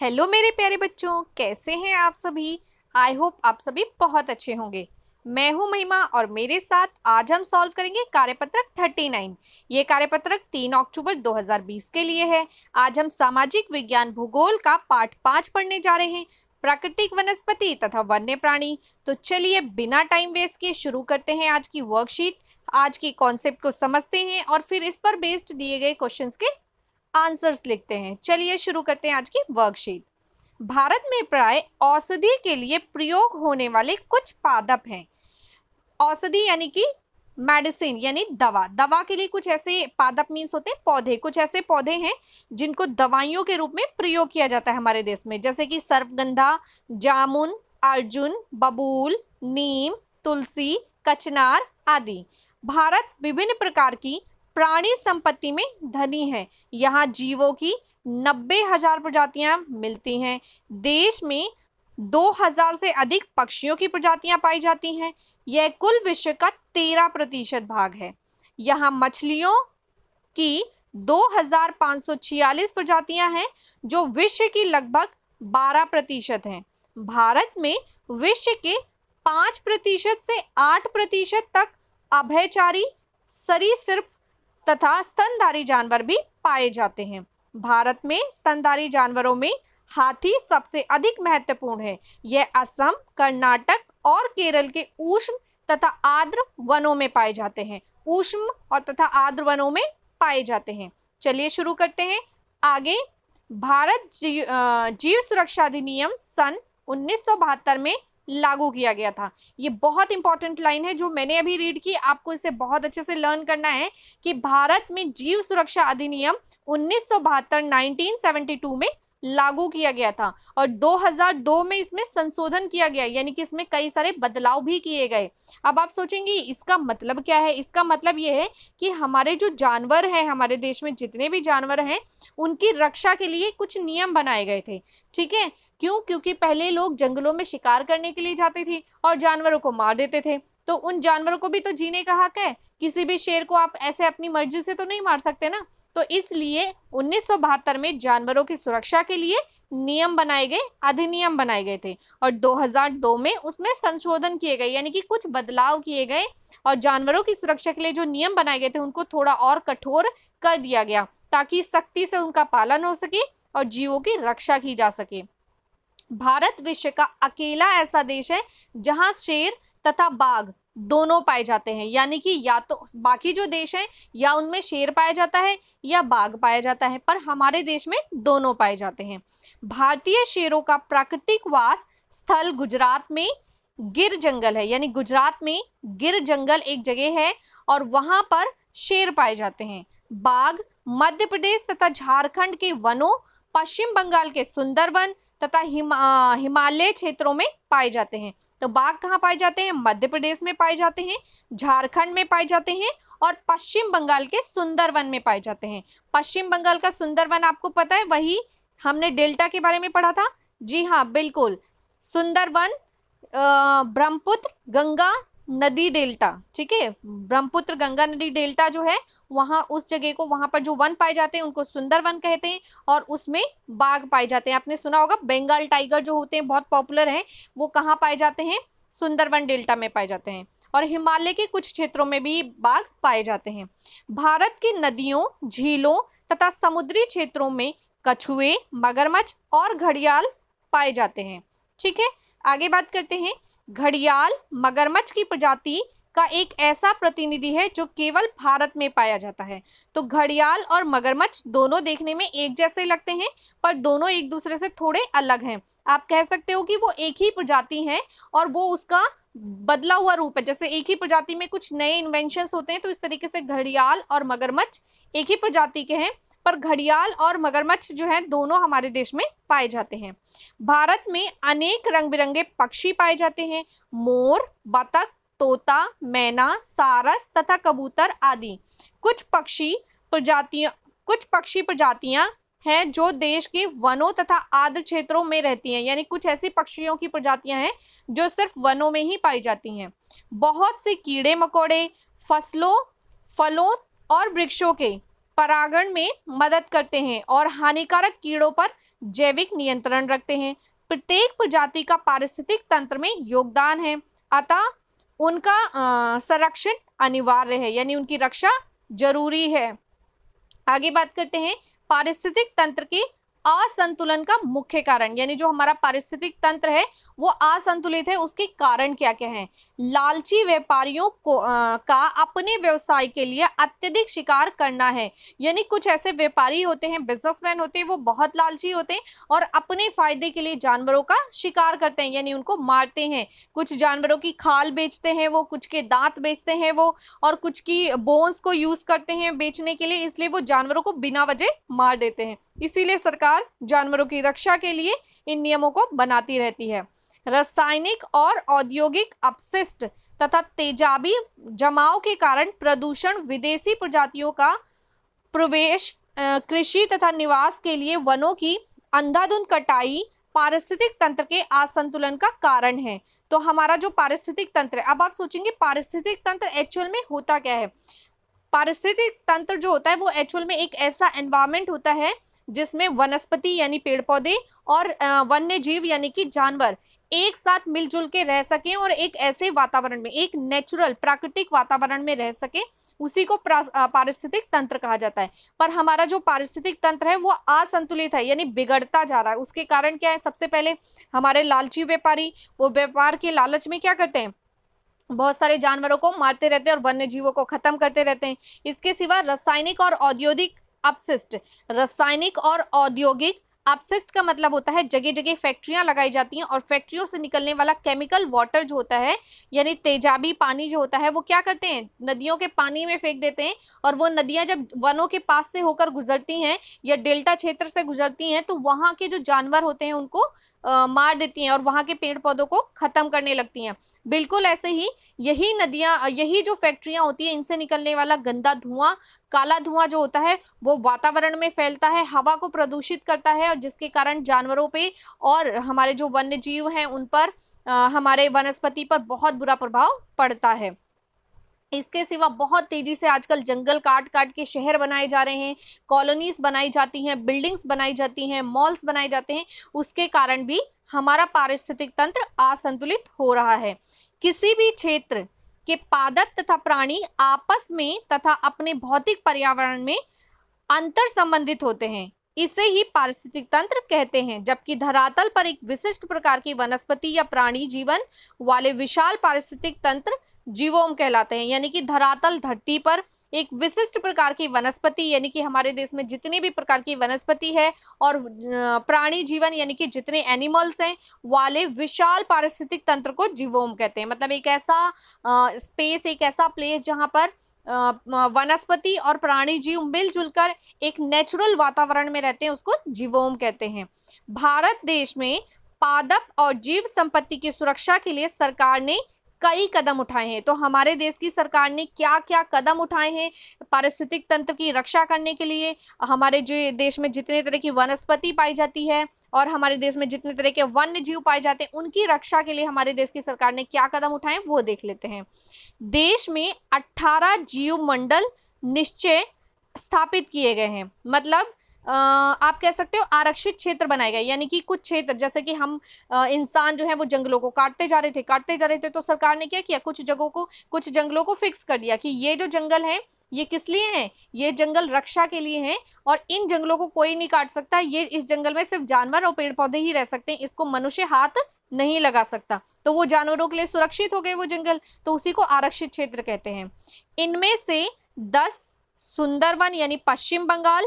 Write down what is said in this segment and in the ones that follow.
hello मेरे प्यारे बच्चों कैसे हैं आप सभी आई होप आप सभी बहुत अच्छे होंगे मैं हूं महिमा और मेरे साथ आज हम सॉल्व करेंगे कार्यपत्रक 39 ये कार्यपत्रक 3 अक्टूबर 2020 के लिए है आज हम सामाजिक विज्ञान भूगोल का पार्ट पाँच पढ़ने जा रहे हैं प्राकृतिक वनस्पति तथा वन्य प्राणी तो चलिए बिना टाइम वेस्ट किए शुरू करते हैं आज की वर्कशीट आज के कॉन्सेप्ट को समझते हैं और फिर इस पर बेस्ड दिए गए क्वेश्चंस के आंसर्स लिखते हैं चलिए शुरू करते हैं आज की वर्कशीट भारत में प्राय औषधि के लिए प्रयोग होने वाले कुछ पादप हैं औषधि यानी कि मेडिसिन यानी दवा दवा के लिए कुछ ऐसे पादप मीन्स होते हैं पौधे कुछ ऐसे पौधे हैं जिनको दवाइयों के रूप में प्रयोग किया जाता है हमारे देश में जैसे कि सर्वगंधा जामुन अर्जुन बबूल नीम तुलसी कचनार आदि भारत विभिन्न प्रकार की प्राणी संपत्ति में धनी है यहाँ जीवों की नब्बे हजार प्रजातियां मिलती हैं देश में 2000 से अधिक पक्षियों की प्रजातियां पाई जाती हैं यह कुल विश्व का तेरह प्रतिशत भाग है यहाँ मछलियों की 2546 प्रजातियां हैं जो विश्व की लगभग 12 प्रतिशत हैं भारत में विश्व के 5 प्रतिशत से 8 प्रतिशत तक अभयचारी सरीसृप तथा स्तनधारी जानवर भी पाए जाते हैं भारत में स्तनधारी जानवरों में हाथी सबसे अधिक महत्वपूर्ण है यह असम कर्नाटक और केरल के उष्म तथा आर्द्र वनों में पाए जाते हैं उष्म और तथा आर्द्र वनों में पाए जाते हैं चलिए शुरू करते हैं आगे भारत जीव, जीव सुरक्षा अधिनियम सन उन्नीस में लागू किया गया था ये बहुत इंपॉर्टेंट लाइन है जो मैंने अभी रीड की आपको इसे बहुत अच्छे से लर्न करना है कि भारत में जीव सुरक्षा अधिनियम उन्नीस सौ में लागू किया गया था और 2002 में इसमें संशोधन किया गया यानी कि इसमें कई सारे बदलाव भी किए गए अब आप सोचेंगे इसका मतलब क्या है इसका मतलब ये है कि हमारे जो जानवर हैं हमारे देश में जितने भी जानवर हैं उनकी रक्षा के लिए कुछ नियम बनाए गए थे ठीक है क्यों क्योंकि पहले लोग जंगलों में शिकार करने के लिए जाते थे और जानवरों को मार देते थे तो उन जानवरों को भी तो जीने का हक है किसी भी शेर को आप ऐसे अपनी मर्जी से तो नहीं मार सकते ना तो इसलिए उन्नीस में जानवरों की सुरक्षा के लिए नियम बनाए गए अधिनियम बनाए गए थे और 2002 में उसमें संशोधन किए गए यानी कि कुछ बदलाव किए गए और जानवरों की सुरक्षा के लिए जो नियम बनाए गए थे उनको थोड़ा और कठोर कर दिया गया ताकि सख्ती से उनका पालन हो सके और जीवों की रक्षा की जा सके भारत विश्व का अकेला ऐसा देश है जहां शेर तथा बाघ दोनों पाए जाते हैं यानी कि या तो बाकी जो देश हैं या उनमें शेर पाया जाता है या बाघ पाया जाता है पर हमारे देश में दोनों पाए जाते हैं भारतीय शेरों का प्राकृतिक वास स्थल गुजरात में गिर जंगल है यानी गुजरात में गिर जंगल एक जगह है और वहां पर शेर पाए जाते हैं बाघ मध्य प्रदेश तथा झारखंड के वनों पश्चिम बंगाल के सुंदरवन तथा हिमा हिमालय क्षेत्रों में पाए जाते हैं तो बाघ कहाँ पाए जाते हैं मध्य प्रदेश में पाए जाते हैं झारखंड में पाए जाते हैं और पश्चिम बंगाल के सुंदरवन में पाए जाते हैं पश्चिम बंगाल का सुंदरवन आपको पता है वही हमने डेल्टा के बारे में पढ़ा था जी हाँ बिल्कुल सुंदरवन ब्रह्मपुत्र गंगा नदी डेल्टा ठीक है ब्रह्मपुत्र गंगा नदी डेल्टा जो है वहाँ उस जगह को वहां पर जो वन पाए जाते हैं उनको सुंदर वन कहते हैं और उसमें बाघ पाए जाते हैं आपने सुना होगा बंगाल टाइगर जो होते हैं बहुत पॉपुलर हैं वो कहाँ पाए जाते हैं सुंदरवन डेल्टा में पाए जाते हैं और हिमालय के कुछ क्षेत्रों में भी बाघ पाए जाते हैं भारत की नदियों झीलों तथा समुद्री क्षेत्रों में कछुए मगरमच्छ और घड़ियाल पाए जाते हैं ठीक है आगे बात करते हैं घड़ियाल मगरमच्छ की प्रजाति का एक ऐसा प्रतिनिधि है जो केवल भारत में पाया जाता है तो घड़ियाल और मगरमच्छ दोनों देखने में एक जैसे लगते हैं पर दोनों एक दूसरे से थोड़े अलग हैं आप कह सकते हो कि वो एक ही प्रजाति हैं और वो उसका बदला हुआ रूप है जैसे एक ही प्रजाति में कुछ नए इन्वेंशन होते हैं तो इस तरीके से घड़ियाल और मगरमच्छ एक ही प्रजाति के हैं पर घड़ियाल और मगरमच्छ जो है दोनों हमारे देश में पाए जाते हैं भारत में अनेक रंग बिरंगे पक्षी पाए जाते हैं मोर बतख तोता मैना सारस तथा कबूतर आदि कुछ पक्षी प्रजातियां कुछ पक्षी प्रजातियां हैं जो देश के वनों तथा आर्द्र क्षेत्रों में रहती हैं यानी कुछ ऐसी पक्षियों की प्रजातियां हैं जो सिर्फ वनों में ही पाई जाती हैं बहुत से कीड़े मकोड़े फसलों फलों और वृक्षों के परागण में मदद करते हैं और हानिकारक कीड़ों पर जैविक नियंत्रण रखते हैं प्रत्येक प्रजाति का पारिस्थितिक तंत्र में योगदान है अतः उनका संरक्षण अनिवार्य है यानी उनकी रक्षा जरूरी है आगे बात करते हैं पारिस्थितिक तंत्र की असंतुलन का मुख्य कारण यानी जो हमारा पारिस्थितिक तंत्र है वो असंतुलित है उसके कारण क्या क्या है लालची व्यापारियों को आ, का अपने व्यवसाय के लिए अत्यधिक शिकार करना है यानी कुछ ऐसे व्यापारी होते हैं बिजनेसमैन होते हैं वो बहुत लालची होते हैं और अपने फायदे के लिए जानवरों का शिकार करते हैं यानी उनको मारते हैं कुछ जानवरों की खाल बेचते हैं वो कुछ के दांत बेचते हैं वो और कुछ की बोन्स को यूज करते हैं बेचने के लिए इसलिए वो जानवरों को बिना वजह मार देते हैं इसीलिए सरकार जानवरों की रक्षा के लिए इन नियमों को बनाती रहती है रासायनिक और औद्योगिक अपशिष्ट तथा तेजाबी जमाव के कारण प्रदूषण विदेशी प्रजातियों का प्रवेश कृषि तथा निवास के लिए वनों की अंधाधुंध कटाई पारिस्थितिक तंत्र के असंतुलन का कारण है तो हमारा जो पारिस्थितिक तंत्र है अब आप सोचेंगे पारिस्थितिक तंत्र एक्चुअल में होता क्या है पारिस्थितिक तंत्र जो होता है वो एक्चुअल में एक ऐसा एनवायरमेंट होता है जिसमें वनस्पति यानी पेड़ पौधे और वन्य जीव यानी कि जानवर एक साथ मिलजुल के रह सके और एक ऐसे वातावरण में एक नेचुरल प्राकृतिक वातावरण में रह सके उसी को पारिस्थितिक तंत्र कहा जाता है पर हमारा जो पारिस्थितिक तंत्र है वो असंतुलित है यानी बिगड़ता जा रहा है उसके कारण क्या है सबसे पहले हमारे लालची व्यापारी वो व्यापार के लालच में क्या करते हैं बहुत सारे जानवरों को मारते रहते हैं और वन्य जीवों को खत्म करते रहते हैं इसके सिवा रासायनिक और औद्योगिक अपशिष्ट रासायनिक और औद्योगिक अपशिष्ट का मतलब होता है जगह जगह फैक्ट्रियां लगाई जाती हैं और फैक्ट्रियों से निकलने वाला केमिकल वाटर जो होता है यानी तेजाबी पानी जो होता है वो क्या करते हैं नदियों के पानी में फेंक देते हैं और वो नदियां जब वनों के पास से होकर गुजरती हैं या डेल्टा क्षेत्र से गुजरती हैं तो वहाँ के जो जानवर होते हैं उनको मार देती हैं और वहाँ के पेड़ पौधों को ख़त्म करने लगती हैं बिल्कुल ऐसे ही यही नदियाँ यही जो फैक्ट्रियाँ होती हैं इनसे निकलने वाला गंदा धुआं काला धुआं जो होता है वो वातावरण में फैलता है हवा को प्रदूषित करता है और जिसके कारण जानवरों पर और हमारे जो वन्य जीव हैं उन पर आ, हमारे वनस्पति पर बहुत बुरा प्रभाव पड़ता है इसके सिवा बहुत तेजी से आजकल जंगल काट काट के शहर बनाए जा रहे हैं कॉलोनीज बनाई जाती हैं बिल्डिंग्स बनाई जाती हैं मॉल्स बनाए जाते हैं उसके कारण भी हमारा पारिस्थितिक तंत्र असंतुलित हो रहा है किसी भी क्षेत्र के पादप तथा प्राणी आपस में तथा अपने भौतिक पर्यावरण में अंतर संबंधित होते हैं इसे ही पारिस्थितिक तंत्र कहते हैं जबकि धरातल पर एक विशिष्ट प्रकार की वनस्पति या प्राणी जीवन वाले विशाल पारिस्थितिक तंत्र जीवोम कहलाते हैं यानी कि धरातल धरती पर एक विशिष्ट प्रकार की वनस्पति यानी कि हमारे देश में जितनी भी प्रकार की वनस्पति है और प्राणी जीवन यानी कि जितने एनिमल्स हैं वाले विशाल पारिस्थितिक तंत्र को जीवोम कहते हैं मतलब एक ऐसा स्पेस एक ऐसा प्लेस जहाँ पर वनस्पति और प्राणी जीव मिलजुल कर एक नेचुरल वातावरण में रहते हैं उसको जीवोम कहते हैं भारत देश में पादप और जीव संपत्ति की सुरक्षा के लिए सरकार ने कई कदम उठाए हैं तो हमारे देश की सरकार ने क्या क्या कदम उठाए हैं पारिस्थितिक तंत्र की रक्षा करने के लिए हमारे जो देश में जितने तरह की वनस्पति पाई जाती है और हमारे देश में जितने तरह के वन्य जीव पाए जाते हैं उनकी रक्षा के लिए हमारे देश की सरकार ने क्या कदम उठाए वो देख लेते हैं देश में अट्ठारह जीव मंडल निश्चय स्थापित किए गए हैं मतलब आप कह सकते हो आरक्षित क्षेत्र बनाए गए यानी कि कुछ क्षेत्र जैसे कि हम इंसान जो है वो जंगलों को काटते जा रहे थे काटते जा रहे थे तो सरकार ने क्या किया कुछ जगहों को कुछ जंगलों को फिक्स कर दिया कि ये जो जंगल है ये किस लिए हैं ये जंगल रक्षा के लिए हैं और इन जंगलों को कोई नहीं काट सकता ये इस जंगल में सिर्फ जानवर और पेड़ पौधे ही रह सकते हैं इसको मनुष्य हाथ नहीं लगा सकता तो वो जानवरों के लिए सुरक्षित हो गए वो जंगल तो उसी को आरक्षित क्षेत्र कहते हैं इनमें से दस सुंदरवन यानी पश्चिम बंगाल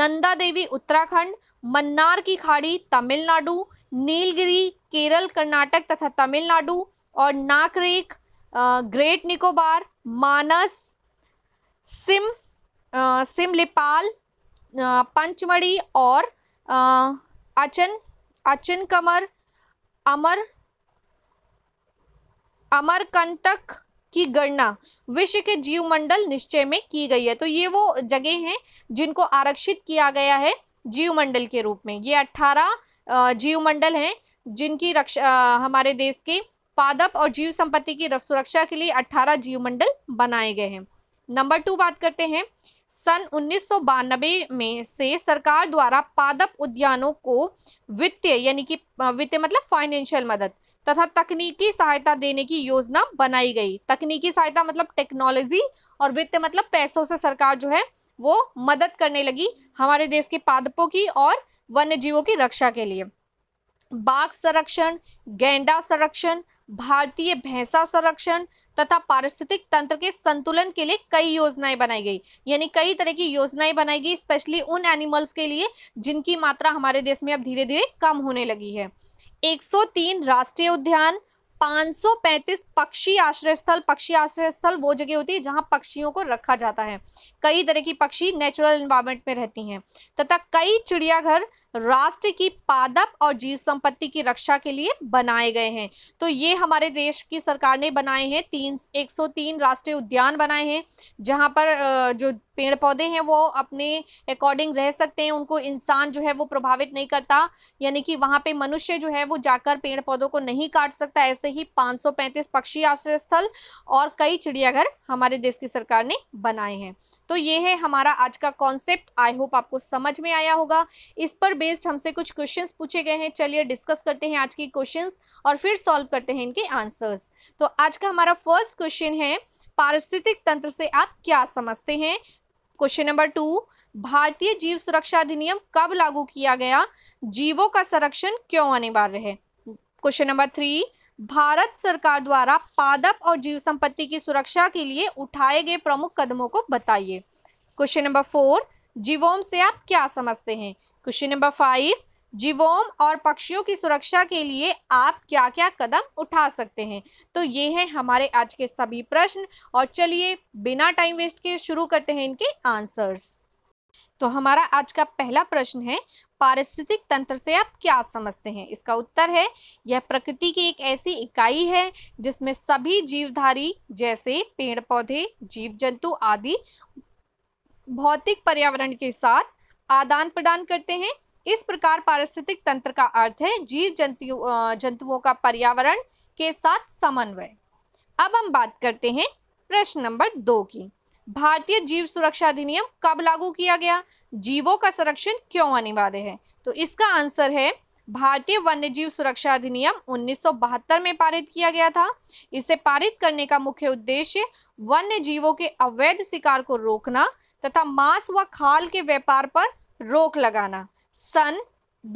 नंदा देवी उत्तराखंड मन्नार की खाड़ी तमिलनाडु नीलगिरी केरल कर्नाटक तथा तमिलनाडु और नाकरेक ग्रेट निकोबार मानस सिम सिमलिपाल पंचमढ़ी और अचन अचिन कमर अमर अमरकंटक की गणना विश्व के जीव मंडल निश्चय में की गई है तो ये वो जगह हैं जिनको आरक्षित किया गया है जीव मंडल के रूप में ये अट्ठारह मंडल हैं जिनकी रक्षा हमारे देश के पादप और जीव संपत्ति की सुरक्षा के लिए अट्ठारह जीव मंडल बनाए गए हैं नंबर टू बात करते हैं सन उन्नीस में से सरकार द्वारा पादप उद्यानों को वित्तीय यानी कि वित्तीय मतलब फाइनेंशियल मदद तथा तकनीकी सहायता देने की योजना बनाई गई तकनीकी सहायता मतलब टेक्नोलॉजी और वित्त मतलब पैसों से सरकार जो है वो मदद करने लगी हमारे देश के पादपों की और वन्य जीवों की रक्षा के लिए बाघ संरक्षण गेंडा संरक्षण भारतीय भैंसा संरक्षण तथा पारिस्थितिक तंत्र के संतुलन के लिए कई योजनाएं बनाई गई यानी कई तरह की योजनाएं बनाई गई स्पेशली उन एनिमल्स के लिए जिनकी मात्रा हमारे देश में अब धीरे धीरे कम होने लगी है 103 राष्ट्रीय उद्यान 535 पक्षी आश्रय स्थल पक्षी आश्रय स्थल वो जगह होती है जहां पक्षियों को रखा जाता है कई तरह की पक्षी नेचुरल इन्वायरमेंट में रहती हैं तथा कई चिड़ियाघर राष्ट्र की पादप और जीव संपत्ति की रक्षा के लिए बनाए गए हैं तो ये हमारे देश की सरकार ने बनाए हैं तीन एक सौ तीन राष्ट्रीय उद्यान बनाए हैं जहाँ पर जो पेड़ पौधे हैं वो अपने अकॉर्डिंग रह सकते हैं उनको इंसान जो है वो प्रभावित नहीं करता यानी कि वहाँ पे मनुष्य जो है वो जाकर पेड़ पौधों को नहीं काट सकता ऐसे ही 535 पक्षी आश्रय स्थल और कई चिड़ियाघर हमारे देश की सरकार ने बनाए हैं तो ये है हमारा आज का कॉन्सेप्ट आई होप आपको समझ में आया होगा इस पर बेस्ड हमसे कुछ क्वेश्चन पूछे गए हैं चलिए डिस्कस करते हैं आज के क्वेश्चन और फिर सॉल्व करते हैं इनके आंसर्स तो आज का हमारा फर्स्ट क्वेश्चन है पारिस्थितिक तंत्र से आप क्या समझते हैं क्वेश्चन नंबर टू भारतीय जीव सुरक्षा अधिनियम कब लागू किया गया जीवों का संरक्षण क्यों अनिवार्य है क्वेश्चन नंबर थ्री भारत सरकार द्वारा पादप और जीव संपत्ति की सुरक्षा के लिए उठाए गए प्रमुख कदमों को बताइए क्वेश्चन नंबर फोर जीवोम से आप क्या समझते हैं क्वेश्चन नंबर फाइव जीवोम और पक्षियों की सुरक्षा के लिए आप क्या क्या कदम उठा सकते हैं तो ये है हमारे आज के सभी प्रश्न और चलिए बिना टाइम वेस्ट के शुरू करते हैं इनके आंसर्स तो हमारा आज का पहला प्रश्न है पारिस्थितिक तंत्र से आप क्या समझते हैं इसका उत्तर है यह प्रकृति की एक ऐसी इकाई है जिसमें सभी जीवधारी जैसे पेड़ पौधे जीव जंतु आदि भौतिक पर्यावरण के साथ आदान प्रदान करते हैं इस प्रकार पारिस्थितिक तंत्र का अर्थ है जीव जंतु जंतुओं का पर्यावरण के साथ समन्वय अब हम बात करते हैं प्रश्न नंबर दो की भारतीय जीव सुरक्षा अधिनियम कब लागू किया गया जीवों का संरक्षण क्यों अनिवार्य है तो इसका आंसर है भारतीय वन्य जीव सुरक्षा अधिनियम 1972 में पारित किया गया था इसे पारित करने का मुख्य उद्देश्य वन्य जीवों के अवैध शिकार को रोकना तथा मांस व खाल के व्यापार पर रोक लगाना सन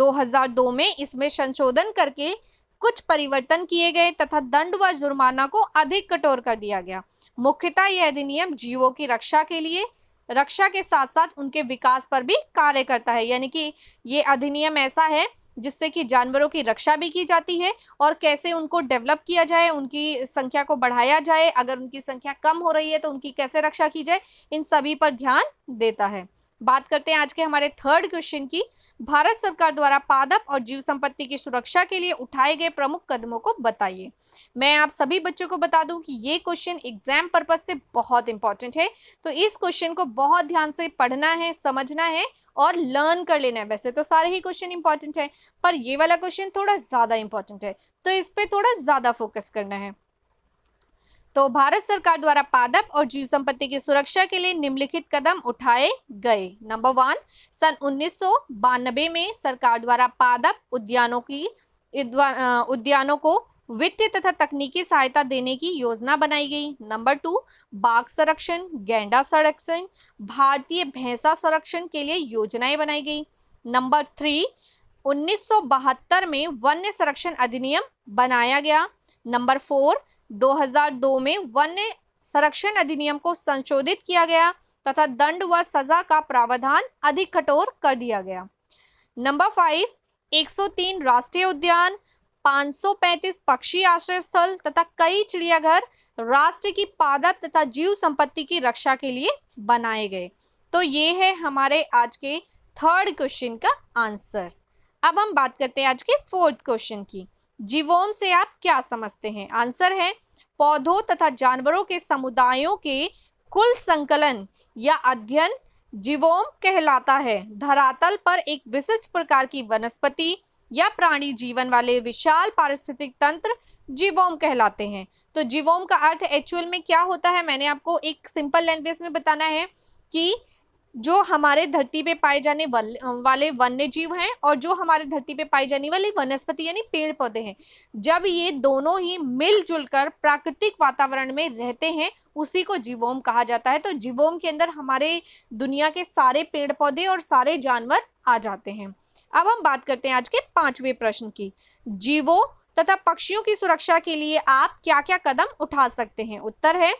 2002 में इसमें संशोधन करके कुछ परिवर्तन किए गए तथा दंड व जुर्माना को अधिक कठोर कर दिया गया मुख्यतः यह अधिनियम जीवों की रक्षा के लिए रक्षा के साथ साथ उनके विकास पर भी कार्य करता है यानी कि ये अधिनियम ऐसा है जिससे कि जानवरों की रक्षा भी की जाती है और कैसे उनको डेवलप किया जाए उनकी संख्या को बढ़ाया जाए अगर उनकी संख्या कम हो रही है तो उनकी कैसे रक्षा की जाए इन सभी पर ध्यान देता है बात करते हैं आज के हमारे थर्ड क्वेश्चन की भारत सरकार द्वारा पादप और जीव संपत्ति की सुरक्षा के लिए उठाए गए प्रमुख कदमों को बताइए मैं आप सभी बच्चों को बता दूं कि ये क्वेश्चन एग्जाम पर्पज से बहुत इंपॉर्टेंट है तो इस क्वेश्चन को बहुत ध्यान से पढ़ना है समझना है और लर्न कर लेना है वैसे तो सारे ही क्वेश्चन इंपॉर्टेंट है पर ये वाला क्वेश्चन थोड़ा ज़्यादा इंपॉर्टेंट है तो इस पर थोड़ा ज़्यादा फोकस करना है तो भारत सरकार द्वारा पादप और जीव संपत्ति की सुरक्षा के लिए निम्नलिखित कदम उठाए गए नंबर वन सन उन्नीस में सरकार द्वारा पादप उद्यानों की उद्यानों को वित्तीय तथा तकनीकी सहायता देने की योजना बनाई गई नंबर टू बाघ संरक्षण गेंडा संरक्षण भारतीय भैंसा संरक्षण के लिए योजनाएं बनाई गई नंबर थ्री 1972 में वन्य संरक्षण अधिनियम बनाया गया नंबर फोर 2002 में वन्य संरक्षण अधिनियम को संशोधित किया गया तथा दंड व सजा का प्रावधान अधिक कठोर कर दिया गया नंबर फाइव 103 राष्ट्रीय उद्यान 535 पक्षी आश्रय स्थल तथा कई चिड़ियाघर राष्ट्र की पादप तथा जीव संपत्ति की रक्षा के लिए बनाए गए तो ये है हमारे आज के थर्ड क्वेश्चन का आंसर अब हम बात करते हैं आज के फोर्थ क्वेश्चन की जीवोम से आप क्या समझते हैं आंसर है पौधों तथा जानवरों के समुदायों के कुल संकलन या अध्ययन जीवोम कहलाता है धरातल पर एक विशिष्ट प्रकार की वनस्पति या प्राणी जीवन वाले विशाल पारिस्थितिक तंत्र जीवोम कहलाते हैं तो जीवोम का अर्थ एक्चुअल में क्या होता है मैंने आपको एक सिंपल लैंग्वेज में बताना है कि जो हमारे धरती पे पाए जाने वाले वन्य जीव हैं और जो हमारे धरती पे पाए जाने वाले वनस्पति यानी पेड़ पौधे हैं जब ये दोनों ही मिलजुल कर प्राकृतिक वातावरण में रहते हैं उसी को जीवोम कहा जाता है तो जीवोम के अंदर हमारे दुनिया के सारे पेड़ पौधे और सारे जानवर आ जाते हैं अब हम बात करते हैं आज के पांचवें प्रश्न की जीवों तथा पक्षियों की सुरक्षा के लिए आप क्या क्या कदम उठा सकते हैं उत्तर है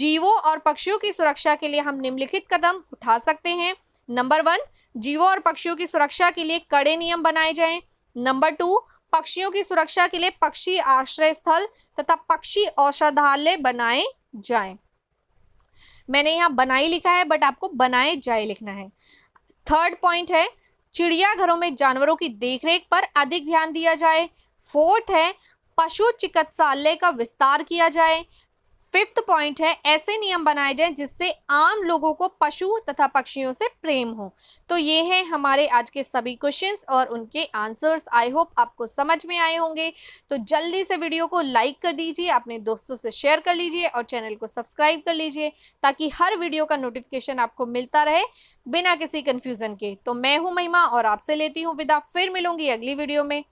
जीवों और पक्षियों की सुरक्षा के लिए हम निम्नलिखित कदम उठा सकते हैं नंबर वन जीवों और पक्षियों की सुरक्षा के लिए कड़े नियम बनाए जाएं नंबर टू पक्षियों की सुरक्षा के लिए पक्षी आश्रय स्थल तथा पक्षी औषधालय बनाए जाए मैंने यहाँ बनाई लिखा है बट आपको बनाए जाए लिखना है थर्ड पॉइंट है चिड़ियाघरों में जानवरों की देखरेख पर अधिक ध्यान दिया जाए फोर्थ है पशु चिकित्सालय का विस्तार किया जाए फिफ्थ पॉइंट है ऐसे नियम बनाए जाएं जिससे आम लोगों को पशु तथा पक्षियों से प्रेम हो तो ये हैं हमारे आज के सभी क्वेश्चंस और उनके आंसर्स आई होप आपको समझ में आए होंगे तो जल्दी से वीडियो को लाइक कर दीजिए अपने दोस्तों से शेयर कर लीजिए और चैनल को सब्सक्राइब कर लीजिए ताकि हर वीडियो का नोटिफिकेशन आपको मिलता रहे बिना किसी कन्फ्यूज़न के तो मैं हूँ महिमा और आपसे लेती हूँ विदा फिर मिलूंगी अगली वीडियो में